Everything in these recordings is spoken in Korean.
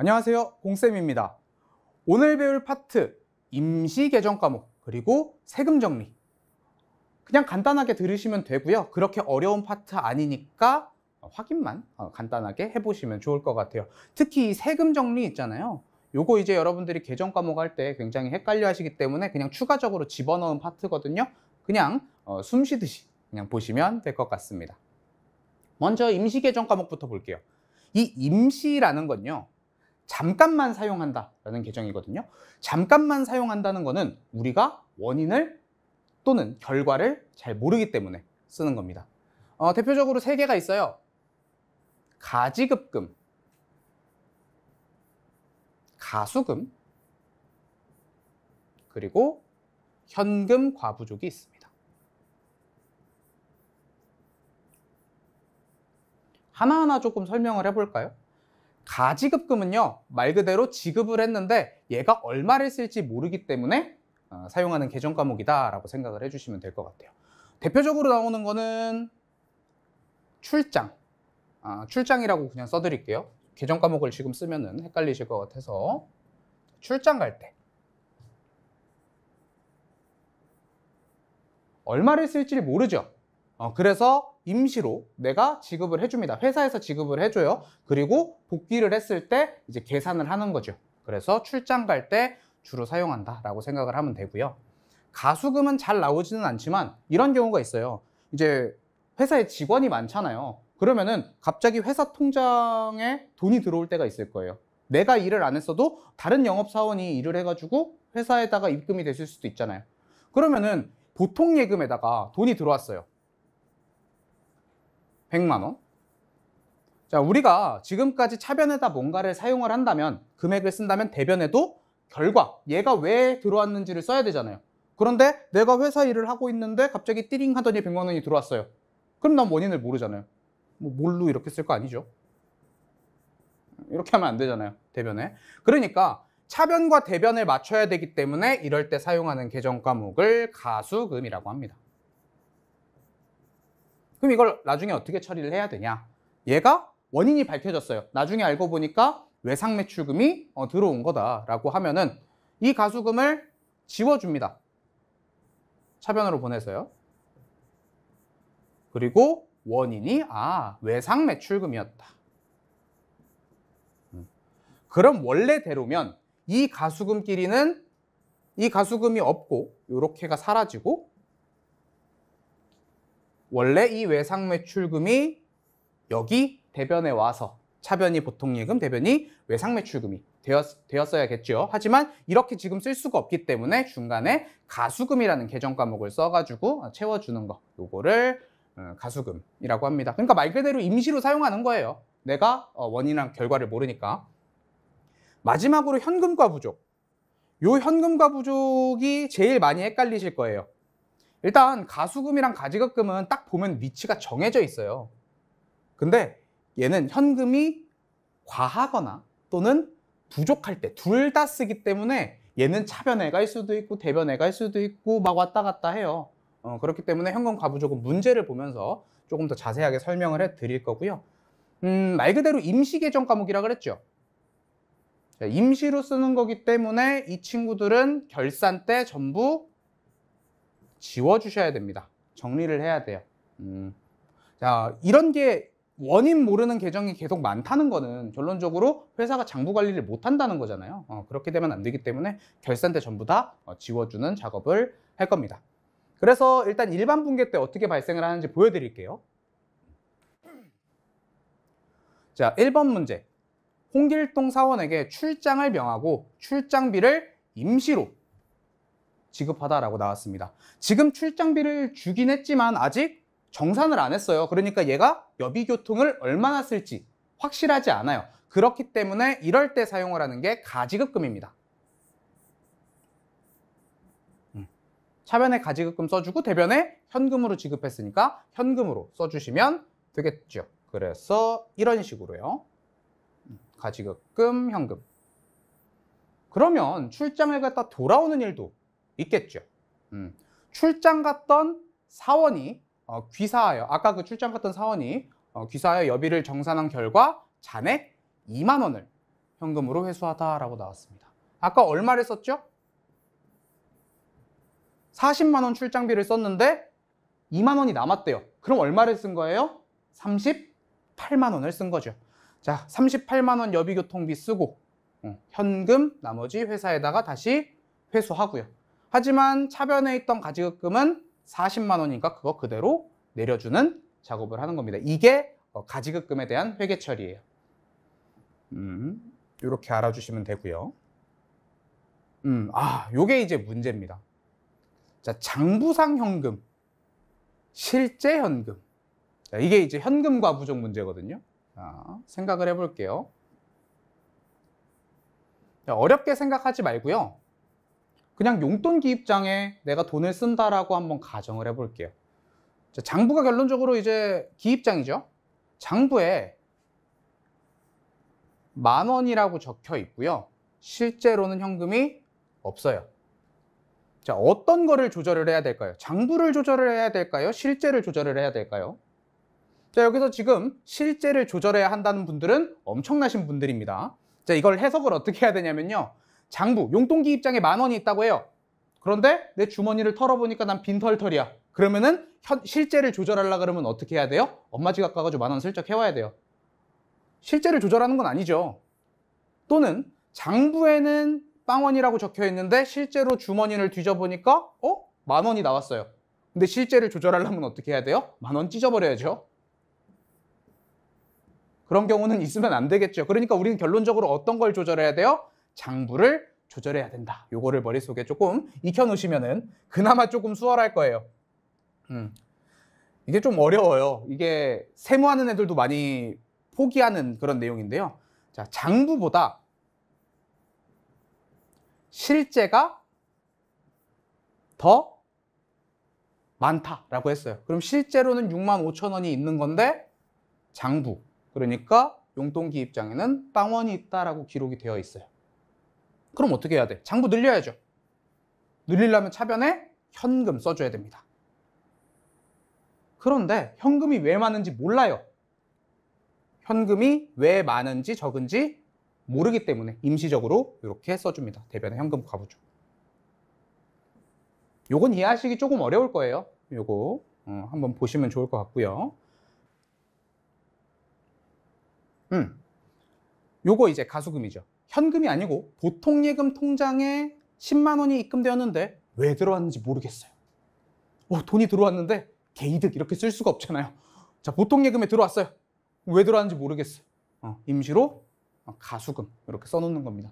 안녕하세요 공쌤입니다 오늘 배울 파트 임시 계정 과목 그리고 세금 정리 그냥 간단하게 들으시면 되고요 그렇게 어려운 파트 아니니까 확인만 어, 간단하게 해보시면 좋을 것 같아요 특히 세금 정리 있잖아요 요거 이제 여러분들이 계정 과목 할 때 굉장히 헷갈려 하시기 때문에 그냥 추가적으로 집어넣은 파트거든요 그냥 어, 숨 쉬듯이 그냥 보시면 될 것 같습니다 먼저 임시 계정 과목부터 볼게요 이 임시라는 건요 잠깐만 사용한다라는 계정이거든요 잠깐만 사용한다는 거는 우리가 원인을 또는 결과를 잘 모르기 때문에 쓰는 겁니다. 어, 대표적으로 세 개가 있어요. 가지급금, 가수금, 그리고 현금 과부족이 있습니다. 하나하나 조금 설명을 해볼까요? 가지급금은요, 말 그대로 지급을 했는데 얘가 얼마를 쓸지 모르기 때문에 어, 사용하는 계정 과목이다라고 생각을 해주시면 될 것 같아요. 대표적으로 나오는 거는 출장. 아, 출장이라고 그냥 써드릴게요. 계정 과목을 지금 쓰면은 헷갈리실 것 같아서 출장 갈 때. 얼마를 쓸지 모르죠. 어, 그래서 임시로 내가 지급을 해줍니다. 회사에서 지급을 해줘요. 그리고 복귀를 했을 때 이제 계산을 하는 거죠. 그래서 출장 갈 때 주로 사용한다라고 생각을 하면 되고요. 가수금은 잘 나오지는 않지만 이런 경우가 있어요. 이제 회사에 직원이 많잖아요. 그러면은 갑자기 회사 통장에 돈이 들어올 때가 있을 거예요. 내가 일을 안 했어도 다른 영업사원이 일을 해가지고 회사에다가 입금이 되실 수도 있잖아요. 그러면은 보통 예금에다가 돈이 들어왔어요. 100만원 자 우리가 지금까지 차변에다 뭔가를 사용을 한다면 금액을 쓴다면 대변에도 결과 얘가 왜 들어왔는지를 써야 되잖아요 그런데 내가 회사 일을 하고 있는데 갑자기 띠링 하더니 100만 원이 들어왔어요 그럼 난 원인을 모르잖아요 뭐 뭘로 이렇게 쓸 거 아니죠 이렇게 하면 안 되잖아요 대변에 그러니까 차변과 대변을 맞춰야 되기 때문에 이럴 때 사용하는 계정 과목을 가수금이라고 합니다 그럼 이걸 나중에 어떻게 처리를 해야 되냐? 얘가 원인이 밝혀졌어요. 나중에 알고 보니까 외상 매출금이 어, 들어온 거다라고 하면은 이 가수금을 지워줍니다. 차변으로 보내서요. 그리고 원인이 아 외상 매출금이었다. 음. 그럼 원래대로면 이 가수금끼리는 이 가수금이 없고 요렇게가 사라지고 원래 이 외상 매출금이 여기 대변에 와서 차변이 보통예금, 대변이 외상 매출금이 되었, 어야겠죠 하지만 이렇게 지금 쓸 수가 없기 때문에 중간에 가수금이라는 계정 과목을 써가지고 채워주는 거 요거를 어, 가수금이라고 합니다. 그러니까 말 그대로 임시로 사용하는 거예요. 내가 어, 원인이랑 결과를 모르니까. 마지막으로 현금과 부족. 요 현금과 부족이 제일 많이 헷갈리실 거예요. 일단 가수금이랑 가지급금은 딱 보면 위치가 정해져 있어요. 근데 얘는 현금이 과하거나 또는 부족할 때 둘 다 쓰기 때문에 얘는 차변해갈 수도 있고 대변해갈 수도 있고 막 왔다 갔다 해요. 어, 그렇기 때문에 현금 과부조금 문제를 보면서 조금 더 자세하게 설명을 해 드릴 거고요. 음, 말 그대로 임시 계정 과목이라 그랬죠. 임시로 쓰는 거기 때문에 이 친구들은 결산 때 전부 지워주셔야 됩니다. 정리를 해야 돼요. 음. 자, 이런 게 원인 모르는 계정이 계속 많다는 거는 결론적으로 회사가 장부 관리를 못한다는 거잖아요. 어, 그렇게 되면 안 되기 때문에 결산 때 전부 다 어, 지워주는 작업을 할 겁니다. 그래서 일단 일반 붕괴때 어떻게 발생을 하는지 보여드릴게요. 자, 1번 문제. 홍길동 사원에게 출장을 명하고 출장비를 임시로 지급하다라고 나왔습니다. 지금 출장비를 주긴 했지만 아직 정산을 안 했어요. 그러니까 얘가 여비교통을 얼마나 쓸지 확실하지 않아요. 그렇기 때문에 이럴 때 사용을 하는 게 가지급금입니다. 음. 차변에 가지급금 써주고 대변에 현금으로 지급했으니까 현금으로 써주시면 되겠죠. 그래서 이런 식으로요. 음, 가지급금, 현금. 그러면 출장을 갔다 돌아오는 일도 있겠죠. 음. 출장 갔던 사원이 어, 귀사하여 아까 그 출장 갔던 사원이 어, 귀사하여 여비를 정산한 결과 잔액 2만 원을 현금으로 회수하다라고 나왔습니다. 아까 얼마를 썼죠? 40만 원 출장비를 썼는데 2만 원이 남았대요. 그럼 얼마를 쓴 거예요? 38만 원을 쓴 거죠. 자, 38만 원 여비교통비 쓰고 어, 현금 나머지 회사에다가 다시 회수하고요. 하지만 차변에 있던 가지급금은 40만 원이니까 그거 그대로 내려주는 작업을 하는 겁니다. 이게 어, 가지급금에 대한 회계 처리예요. 음, 이렇게 알아주시면 되고요. 음, 아, 요게 이제 문제입니다. 자, 장부상 현금, 실제 현금. 자, 이게 이제 현금과 부족 문제거든요. 자, 생각을 해볼게요. 자, 어렵게 생각하지 말고요. 그냥 용돈 기입장에 내가 돈을 쓴다라고 한번 가정을 해볼게요. 장부가 결론적으로 이제 기입장이죠. 장부에 만 원이라고 적혀 있고요. 실제로는 현금이 없어요. 자, 어떤 거를 조절을 해야 될까요? 장부를 조절을 해야 될까요? 실제를 조절을 해야 될까요? 자, 여기서 지금 실제를 조절해야 한다는 분들은 엄청나신 분들입니다. 자, 이걸 해석을 어떻게 해야 되냐면요. 장부, 용돈기 입장에 만 원이 있다고 해요. 그런데 내 주머니를 털어보니까 난 빈털털이야. 그러면은 현, 실제를 조절하려 그러면 어떻게 해야 돼요? 엄마 지갑 가가지고 만 원 슬쩍 해와야 돼요. 실제를 조절하는 건 아니죠. 또는 장부에는 빵원이라고 적혀 있는데 실제로 주머니를 뒤져보니까 어? 만 원이 나왔어요. 근데 실제를 조절하려면 어떻게 해야 돼요? 만 원 찢어버려야죠. 그런 경우는 있으면 안 되겠죠. 그러니까 우리는 결론적으로 어떤 걸 조절해야 돼요? 장부를 조절해야 된다. 요거를 머릿속에 조금 익혀 놓으시면은 그나마 조금 수월할 거예요. 음. 이게 좀 어려워요. 이게 세무하는 애들도 많이 포기하는 그런 내용인데요. 자, 장부보다 실제가 더 많다라고 했어요. 그럼 실제로는 6만 5천 원이 있는 건데 장부 그러니까 용돈기입장에는 빵원이 있다라고 기록이 되어 있어요. 그럼 어떻게 해야 돼? 장부 늘려야죠. 늘리려면 차변에 현금 써줘야 됩니다. 그런데 현금이 왜 많은지 몰라요. 현금이 왜 많은지 적은지 모르기 때문에 임시적으로 이렇게 써줍니다. 대변에 현금 가보죠. 요건 이해하시기 조금 어려울 거예요. 요거 어, 한번 보시면 좋을 것 같고요. 음, 요거 이제 가수금이죠. 현금이 아니고 보통 예금 통장에 10만 원이 입금되었는데 왜 들어왔는지 모르겠어요. 오, 돈이 들어왔는데 개이득 이렇게 쓸 수가 없잖아요. 자, 보통 예금에 들어왔어요. 왜 들어왔는지 모르겠어요. 어, 임시로 가수금 이렇게 써놓는 겁니다.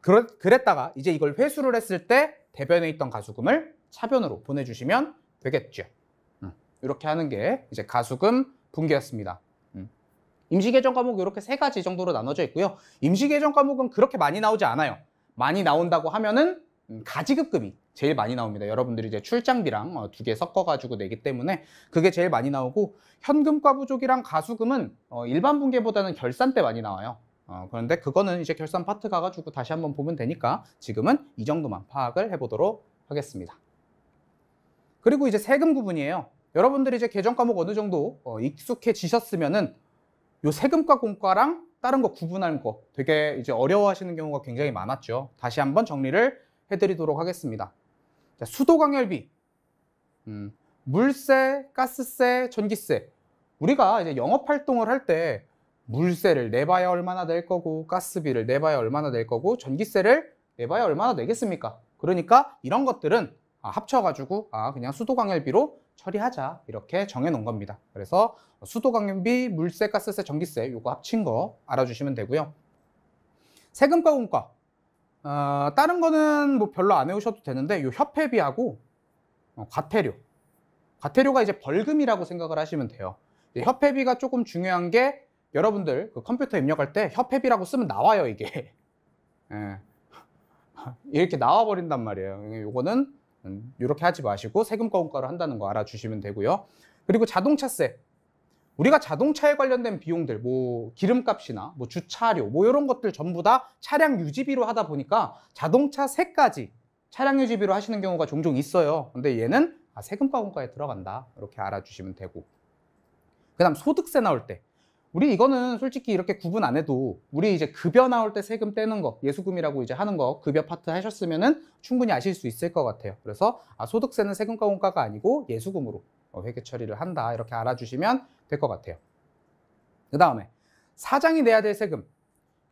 그러, 그랬다가 이제 이걸 회수를 했을 때 대변에 있던 가수금을 차변으로 보내주시면 되겠죠. 음, 이렇게 하는 게 이제 가수금 분기였습니다. 임시 계정 과목 이렇게 세 가지 정도로 나눠져 있고요. 임시 계정 과목은 그렇게 많이 나오지 않아요. 많이 나온다고 하면은 음, 가지급금이 제일 많이 나옵니다. 여러분들이 이제 출장비랑 어, 두 개 섞어가지고 내기 때문에 그게 제일 많이 나오고 현금과 부족이랑 가수금은 어, 일반 분계보다는 결산 때 많이 나와요. 어, 그런데 그거는 이제 결산 파트 가가지고 다시 한번 보면 되니까 지금은 이 정도만 파악을 해보도록 하겠습니다. 그리고 이제 세금 구분이에요. 여러분들이 이제 계정 과목 어느 정도 어, 익숙해지셨으면은 요 세금과 공과랑 다른 거 구분하는 거 되게 이제 어려워하시는 경우가 굉장히 많았죠. 다시 한번 정리를 해드리도록 하겠습니다. 자, 수도강열비, 음, 물세, 가스세, 전기세. 우리가 이제 영업활동을 할 때 물세를 내봐야 얼마나 될 거고 가스비를 내봐야 얼마나 될 거고 전기세를 내봐야 얼마나 되겠습니까 그러니까 이런 것들은 아, 합쳐가지고 아, 그냥 수도광열비로 처리하자 이렇게 정해놓은 겁니다. 그래서 수도광열비, 물세, 가스세, 전기세 이거 합친 거 알아주시면 되고요. 세금과 공과 어, 다른 거는 뭐 별로 안 외우셔도 되는데 요 협회비하고 어, 과태료 과태료가 이제 벌금이라고 생각을 하시면 돼요. 협회비가 조금 중요한 게 여러분들 그 컴퓨터 입력할 때 협회비라고 쓰면 나와요 이게 예. 이렇게 나와 버린단 말이에요. 요거는 이렇게 음, 하지 마시고 세금 거부가로 한다는 거 알아주시면 되고요. 그리고 자동차세. 우리가 자동차에 관련된 비용들, 뭐 기름값이나 뭐 주차료, 뭐 이런 것들 전부 다 차량 유지비로 하다 보니까 자동차 세까지 차량 유지비로 하시는 경우가 종종 있어요. 근데 얘는 아, 세금과 공과에 들어간다. 이렇게 알아주시면 되고. 그다음 소득세 나올 때 우리 이거는 솔직히 이렇게 구분 안 해도 우리 이제 급여 나올 때 세금 떼는 거 예수금이라고 이제 하는 거 급여 파트 하셨으면은 충분히 아실 수 있을 것 같아요. 그래서 아 소득세는 세금과 원가가 아니고 예수금으로 어, 회계 처리를 한다 이렇게 알아주시면 될 것 같아요. 그 다음에 사장이 내야 될 세금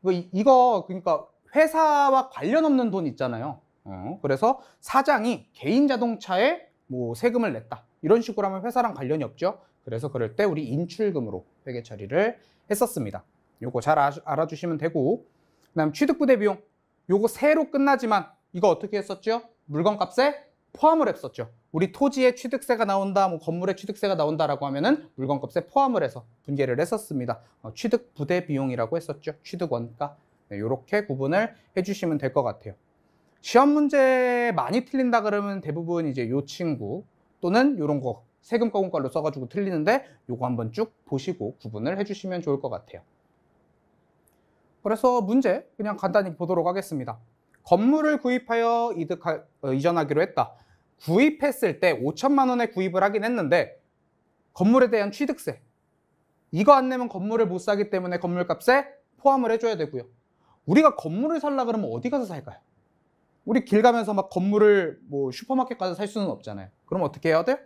이거, 이거 그러니까 회사와 관련 없는 돈 있잖아요. 어, 그래서 사장이 개인 자동차에 뭐 세금을 냈다 이런 식으로 하면 회사랑 관련이 없죠. 그래서 그럴 때 우리 인출금으로 회계 처리를 했었습니다. 요거 잘 알아주시면 되고 그다음 취득부대 비용 요거 새로 끝나지만 이거 어떻게 했었죠? 물건값에 포함을 했었죠. 우리 토지에 취득세가 나온다, 뭐 건물에 취득세가 나온다라고 하면은 물건값에 포함을 해서 분개를 했었습니다. 어, 취득 부대 비용이라고 했었죠. 취득 원가 이렇게 네, 구분을 해주시면 될 것 같아요. 시험 문제 많이 틀린다 그러면 대부분 이제 요 친구 또는 이런 거 세금과 공과로 써가지고 틀리는데 요거 한번 쭉 보시고 구분을 해주시면 좋을 것 같아요. 그래서 문제 그냥 간단히 보도록 하겠습니다. 건물을 구입하여 이득하, 어, 이전하기로 했다. 구입했을 때 5천만 원에 구입을 하긴 했는데 건물에 대한 취득세 이거 안 내면 건물을 못 사기 때문에 건물값에 포함을 해줘야 되고요. 우리가 건물을 살라 그러면 어디 가서 살까요? 우리 길 가면서 막 건물을 뭐 슈퍼마켓 가서 살 수는 없잖아요. 그럼 어떻게 해야 돼요?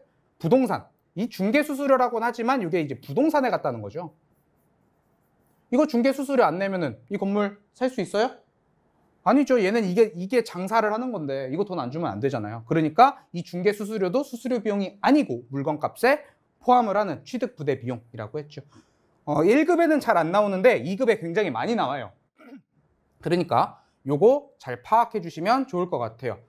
부동산. 이 중개 수수료라고는 하지만 이게 이제 부동산에 갔다는 거죠. 이거 중개 수수료 안 내면은 이 건물 살 수 있어요? 아니죠. 얘는 이게 이게 장사를 하는 건데 이거 돈 안 주면 안 되잖아요. 그러니까 이 중개 수수료도 수수료 비용이 아니고 물건값에 포함을 하는 취득 부대 비용이라고 했죠. 어, 1급에는 잘 안 나오는데 2급에 굉장히 많이 나와요. 그러니까 요거 잘 파악해 주시면 좋을 것 같아요.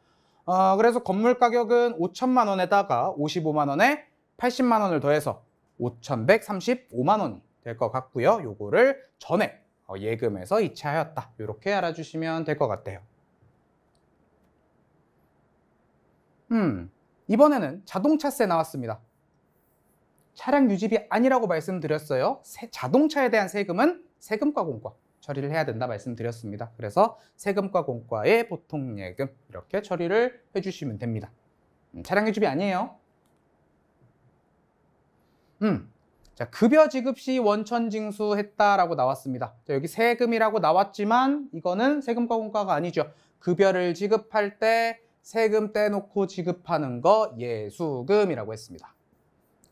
어, 그래서 건물 가격은 5천만 원에다가 55만 원에 80만 원을 더해서 5,135만 원이 될 것 같고요. 요거를 전액 어, 예금에서 이체하였다. 이렇게 알아주시면 될 것 같아요. 음, 이번에는 자동차세 나왔습니다. 차량 유지비 아니라고 말씀드렸어요. 세, 자동차에 대한 세금은 세금과 공과 처리를 해야 된다 말씀드렸습니다. 그래서 세금과 공과의 보통 예금 이렇게 처리를 해주시면 됩니다. 음, 차량 유지비 아니에요. 음, 자 급여 지급 시 원천 징수했다라고 나왔습니다. 자, 여기 세금이라고 나왔지만 이거는 세금과 공과가 아니죠. 급여를 지급할 때 세금 떼놓고 지급하는 거 예수금이라고 했습니다.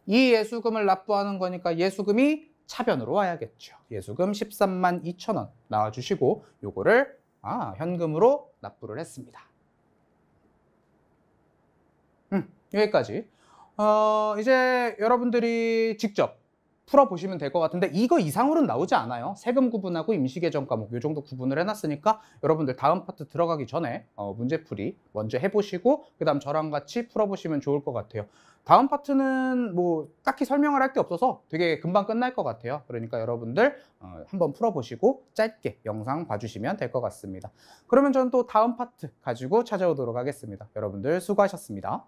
이 예수금을 납부하는 거니까 예수금이 차변으로 와야겠죠. 예수금 13만 2천 원 나와주시고 요거를 아, 현금으로 납부를 했습니다. 음, 여기까지. 어, 이제 여러분들이 직접 풀어보시면 될 것 같은데 이거 이상으로는 나오지 않아요. 세금 구분하고 임시계정 과목 뭐 이 정도 구분을 해놨으니까 여러분들 다음 파트 들어가기 전에 어, 문제풀이 먼저 해보시고 그 다음 저랑 같이 풀어보시면 좋을 것 같아요. 다음 파트는 뭐 딱히 설명을 할 게 없어서 되게 금방 끝날 것 같아요. 그러니까 여러분들 어, 한번 풀어보시고 짧게 영상 봐주시면 될 것 같습니다. 그러면 저는 또 다음 파트 가지고 찾아오도록 하겠습니다. 여러분들 수고하셨습니다.